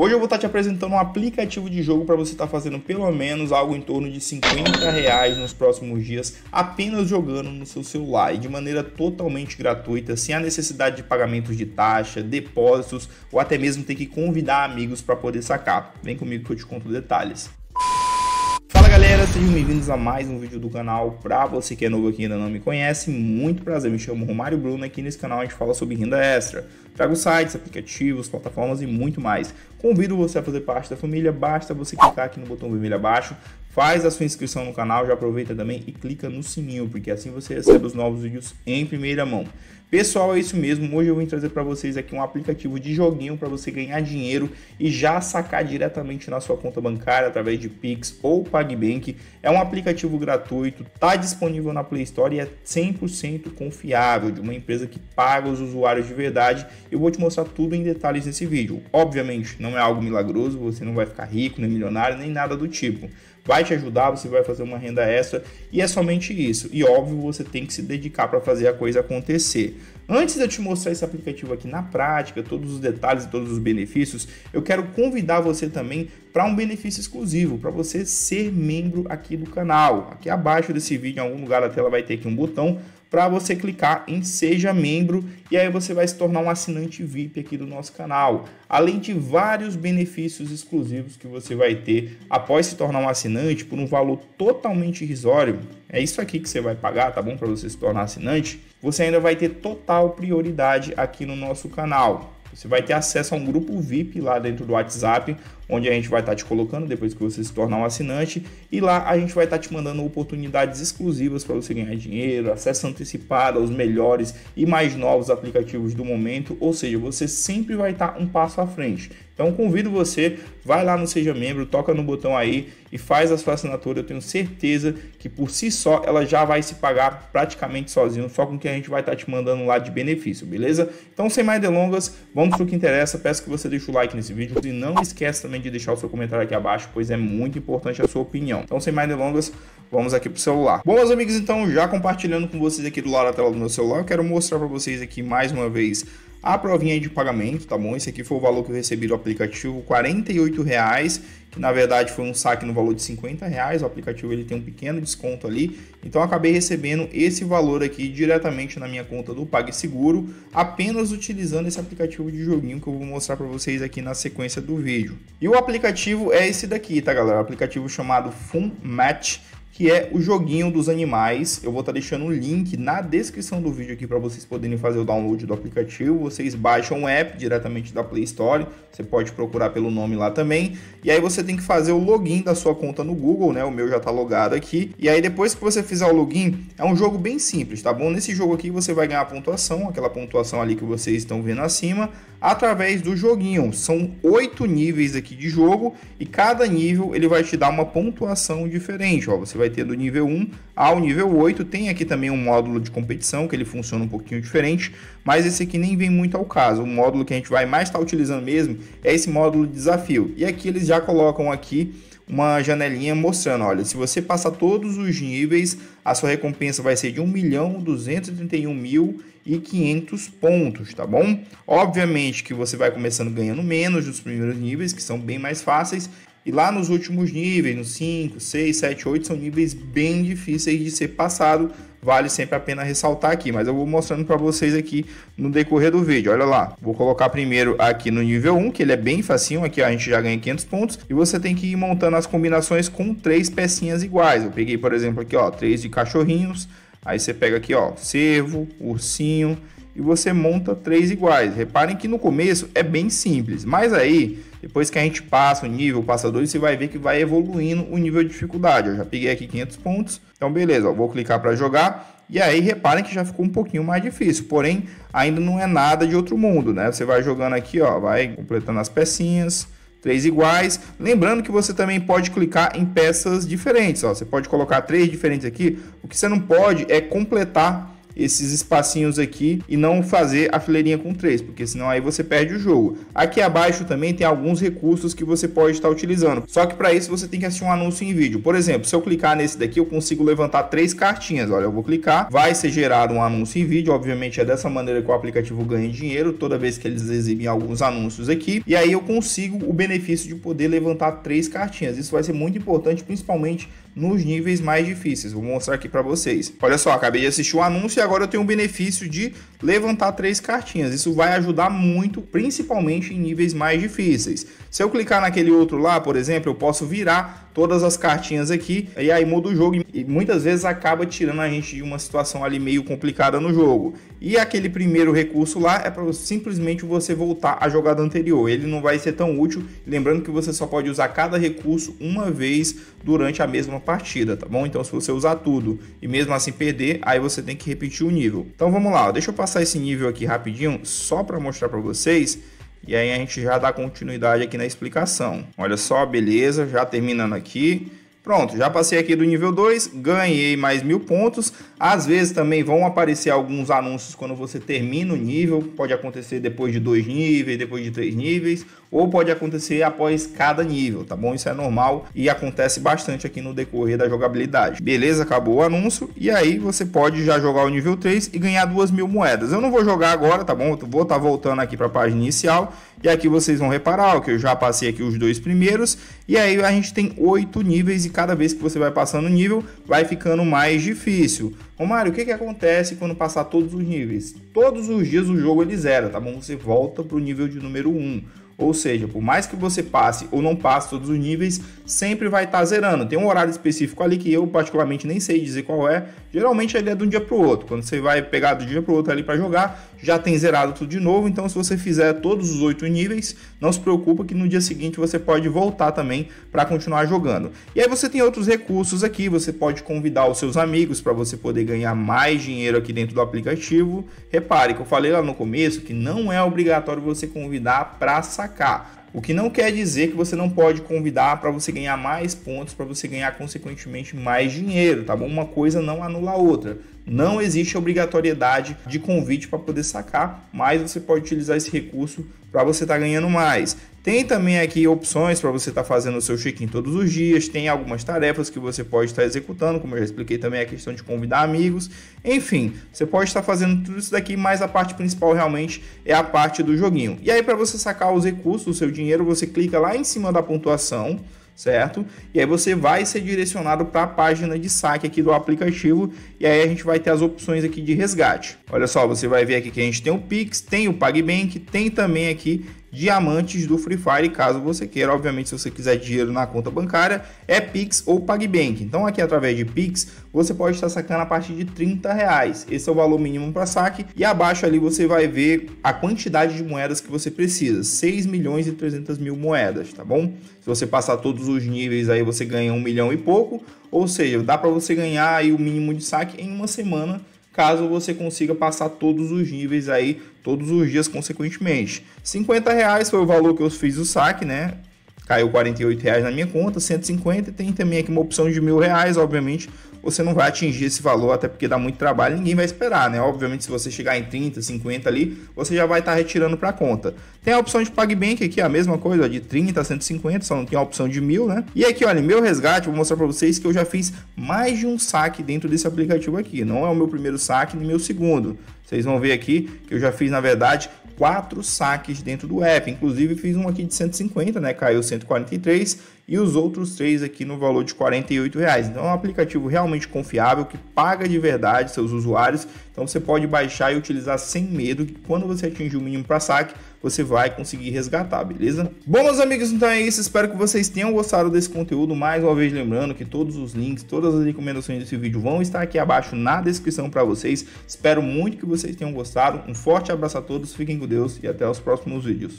Hoje eu vou estar te apresentando um aplicativo de jogo para você estar fazendo pelo menos algo em torno de 50 reais nos próximos dias, apenas jogando no seu celular e de maneira totalmente gratuita, sem a necessidade de pagamentos de taxa, depósitos ou até mesmo ter que convidar amigos para poder sacar. Vem comigo que eu te conto detalhes. Fala galera, sejam bem-vindos a mais um vídeo do canal. Pra você que é novo aqui e ainda não me conhece, muito prazer, me chamo Romário Bruno aqui nesse canal a gente fala sobre renda extra. Trago sites, aplicativos, plataformas e muito mais. Convido você a fazer parte da família, basta você clicar aqui no botão vermelho abaixo, faz a sua inscrição no canal, já aproveita também e clica no sininho, porque assim você recebe os novos vídeos em primeira mão. Pessoal, é isso mesmo. Hoje eu vim trazer para vocês aqui um aplicativo de joguinho para você ganhar dinheiro e já sacar diretamente na sua conta bancária através de Pix ou PagBank. É um aplicativo gratuito, tá disponível na Play Store e é 100% confiável, de uma empresa que paga os usuários de verdade. Eu vou te mostrar tudo em detalhes nesse vídeo. Obviamente, não é algo milagroso, você não vai ficar rico, nem milionário, nem nada do tipo vai te ajudar, você vai fazer uma renda extra e é somente isso. E óbvio, você tem que se dedicar para fazer a coisa acontecer. Antes de eu te mostrar esse aplicativo aqui na prática, todos os detalhes e todos os benefícios, eu quero convidar você também para um benefício exclusivo, para você ser membro aqui do canal. Aqui abaixo desse vídeo, em algum lugar da tela, vai ter aqui um botão para você clicar em Seja Membro e aí você vai se tornar um assinante VIP aqui do nosso canal. Além de vários benefícios exclusivos que você vai ter após se tornar um assinante por um valor totalmente irrisório, é isso aqui que você vai pagar, tá bom? Para você se tornar assinante, você ainda vai ter total prioridade aqui no nosso canal. Você vai ter acesso a um grupo VIP lá dentro do WhatsApp, onde a gente vai estar tá te colocando depois que você se tornar um assinante. E lá a gente vai estar tá te mandando oportunidades exclusivas para você ganhar dinheiro, acesso antecipado aos melhores e mais novos aplicativos do momento. Ou seja, você sempre vai estar tá um passo à frente. Então convido você, vai lá no Seja Membro, toca no botão aí e faz a sua assinatura. Eu tenho certeza que por si só ela já vai se pagar praticamente sozinho, só com o que a gente vai estar tá te mandando lá de benefício, beleza? Então sem mais delongas, vamos para o que interessa. Peço que você deixe o like nesse vídeo e não esqueça também de deixar o seu comentário aqui abaixo, pois é muito importante a sua opinião. Então sem mais delongas, vamos aqui pro celular. Bom, meus amigos, então já compartilhando com vocês aqui do lado da tela do meu celular, eu quero mostrar para vocês aqui mais uma vez a provinha de pagamento, tá bom? Esse aqui foi o valor que eu recebi do aplicativo, R$ reais, que na verdade foi um saque no valor de 50 reais. O aplicativo ele tem um pequeno desconto ali, então acabei recebendo esse valor aqui diretamente na minha conta do PagSeguro, apenas utilizando esse aplicativo de joguinho que eu vou mostrar para vocês aqui na sequência do vídeo. E o aplicativo é esse daqui, tá, galera? O aplicativo chamado Fun Match que é o joguinho dos animais. Eu vou estar tá deixando um link na descrição do vídeo aqui para vocês poderem fazer o download do aplicativo. Vocês baixam o app diretamente da Play Store, você pode procurar pelo nome lá também. E aí você tem que fazer o login da sua conta no Google, né? O meu já está logado aqui. E aí depois que você fizer o login, é um jogo bem simples, tá bom? Nesse jogo aqui você vai ganhar pontuação, aquela pontuação ali que vocês estão vendo acima, através do joguinho. São oito níveis aqui de jogo e cada nível ele vai te dar uma pontuação diferente, ó. Você vai vai ter do nível 1 ao nível 8. Tem aqui também um módulo de competição que ele funciona um pouquinho diferente, mas esse aqui nem vem muito ao caso. O módulo que a gente vai mais estar tá utilizando mesmo é esse módulo de desafio. E aqui eles já colocam aqui uma janelinha mostrando, olha, se você passar todos os níveis, a sua recompensa vai ser de 1 milhão 231 mil e 500 pontos, tá bom? Obviamente que você vai começando ganhando menos nos primeiros níveis, que são bem mais fáceis, e lá nos últimos níveis, nos 5, 6, 7, 8, são níveis bem difíceis de ser passado. Vale sempre a pena ressaltar aqui, mas eu vou mostrando para vocês aqui no decorrer do vídeo. Olha lá, vou colocar primeiro aqui no nível 1, que ele é bem facinho, aqui ó, a gente já ganha 500 pontos. E você tem que ir montando as combinações com três pecinhas iguais. Eu peguei, por exemplo, aqui ó, três de cachorrinhos, aí você pega aqui ó, cervo, ursinho, e você monta três iguais. Reparem que no começo é bem simples, mas aí depois que a gente passa o nível, passa dois, você vai ver que vai evoluindo o nível de dificuldade. Eu já peguei aqui 500 pontos, então beleza, ó, vou clicar para jogar. E aí reparem que já ficou um pouquinho mais difícil, porém ainda não é nada de outro mundo, né? Você vai jogando aqui, ó, vai completando as pecinhas, três iguais. Lembrando que você também pode clicar em peças diferentes, ó. Você pode colocar três diferentes aqui. O que você não pode é completar esses espacinhos aqui e não fazer a fileirinha com três, porque senão aí você perde o jogo. Aqui abaixo também tem alguns recursos que você pode estar utilizando, só que para isso você tem que assistir um anúncio em vídeo. Por exemplo, se eu clicar nesse daqui, eu consigo levantar três cartinhas. Olha, eu vou clicar, vai ser gerado um anúncio em vídeo, obviamente é dessa maneira que o aplicativo ganha dinheiro, toda vez que eles exibem alguns anúncios aqui, e aí eu consigo o benefício de poder levantar três cartinhas. Isso vai ser muito importante, principalmente nos níveis mais difíceis. Vou mostrar aqui para vocês. Olha só, acabei de assistir o um anúncio e agora eu tenho um benefício de levantar três cartinhas. Isso vai ajudar muito, principalmente em níveis mais difíceis. Se eu clicar naquele outro lá, por exemplo, eu posso virar todas as cartinhas aqui e aí muda o jogo e muitas vezes acaba tirando a gente de uma situação ali meio complicada no jogo. E aquele primeiro recurso lá é para simplesmente você voltar à jogada anterior. Ele não vai ser tão útil, lembrando que você só pode usar cada recurso uma vez durante a mesma partida, tá bom? Então se você usar tudo e mesmo assim perder, aí você tem que repetir o nível. Então vamos lá, deixa eu passar passar esse nível aqui rapidinho só para mostrar para vocês e aí a gente já dá continuidade aqui na explicação. Olha só, beleza, já terminando aqui. Pronto, já passei aqui do nível 2, ganhei mais mil pontos. Às vezes também vão aparecer alguns anúncios quando você termina o nível. Pode acontecer depois de dois níveis, depois de três níveis ou pode acontecer após cada nível, tá bom? Isso é normal e acontece bastante aqui no decorrer da jogabilidade. Beleza, acabou o anúncio e aí você pode já jogar o nível 3 e ganhar duas mil moedas. Eu não vou jogar agora, tá bom? Eu vou estar tá voltando aqui para a página inicial e aqui vocês vão reparar ó, que eu já passei aqui os dois primeiros e aí a gente tem oito níveis e cada vez que você vai passando o nível vai ficando mais difícil. Romário, o que, que acontece quando passar todos os níveis? Todos os dias o jogo ele zera, tá bom? Você volta para o nível de número 1. Um. Ou seja, por mais que você passe ou não passe todos os níveis, sempre vai estar tá zerando. Tem um horário específico ali que eu particularmente nem sei dizer qual é, Geralmente ele é de um dia para o outro. Quando você vai pegar do dia para o outro ali para jogar, já tem zerado tudo de novo. Então, se você fizer todos os oito níveis, não se preocupa que no dia seguinte você pode voltar também para continuar jogando. E aí você tem outros recursos aqui. Você pode convidar os seus amigos para você poder ganhar mais dinheiro aqui dentro do aplicativo. Repare que eu falei lá no começo que não é obrigatório você convidar para sacar. O que não quer dizer que você não pode convidar para você ganhar mais pontos, para você ganhar consequentemente mais dinheiro, tá bom? Uma coisa não anula a outra. Não existe obrigatoriedade de convite para poder sacar, mas você pode utilizar esse recurso para você estar tá ganhando mais. Tem também aqui opções para você estar tá fazendo o seu check-in todos os dias, tem algumas tarefas que você pode estar tá executando, como eu já expliquei também a questão de convidar amigos. Enfim, você pode estar tá fazendo tudo isso daqui, mas a parte principal realmente é a parte do joguinho. E aí para você sacar os recursos, o seu dinheiro, você clica lá em cima da pontuação certo? E aí você vai ser direcionado para a página de saque aqui do aplicativo e aí a gente vai ter as opções aqui de resgate. Olha só, você vai ver aqui que a gente tem o Pix, tem o PagBank, tem também aqui diamantes do Free Fire, caso você queira. Obviamente, se você quiser dinheiro na conta bancária, é Pix ou PagBank. Então, aqui através de Pix, você pode estar sacando a partir de 30 reais. Esse é o valor mínimo para saque. E abaixo ali você vai ver a quantidade de moedas que você precisa: 6 milhões e 300 mil moedas, tá bom? Se você passar todos os níveis aí, você ganha um milhão e pouco. Ou seja, dá para você ganhar aí o mínimo de saque em uma semana caso você consiga passar todos os níveis aí, todos os dias consequentemente. 50 reais foi o valor que eu fiz o saque, né? caiu 48 reais na minha conta, 150, tem também aqui uma opção de mil reais, obviamente você não vai atingir esse valor, até porque dá muito trabalho, ninguém vai esperar, né? Obviamente se você chegar em 30, 50 ali, você já vai estar tá retirando para a conta. Tem a opção de PagBank aqui, a mesma coisa, de 30 a 150, só não tem a opção de mil, né? E aqui, olha, meu resgate, vou mostrar para vocês que eu já fiz mais de um saque dentro desse aplicativo aqui, não é o meu primeiro saque, nem meu segundo. Vocês vão ver aqui que eu já fiz, na verdade, quatro saques dentro do app. Inclusive fiz um aqui de 150, né? Caiu 143 e os outros três aqui no valor de R$ 48,00. Então é um aplicativo realmente confiável que paga de verdade seus usuários. Então você pode baixar e utilizar sem medo que quando você atingir o mínimo para saque, você vai conseguir resgatar, beleza? Bom, meus amigos, então é isso. Espero que vocês tenham gostado desse conteúdo. Mais uma vez lembrando que todos os links, todas as recomendações desse vídeo vão estar aqui abaixo na descrição para vocês. Espero muito que vocês tenham gostado. Um forte abraço a todos, fiquem com Deus e até os próximos vídeos.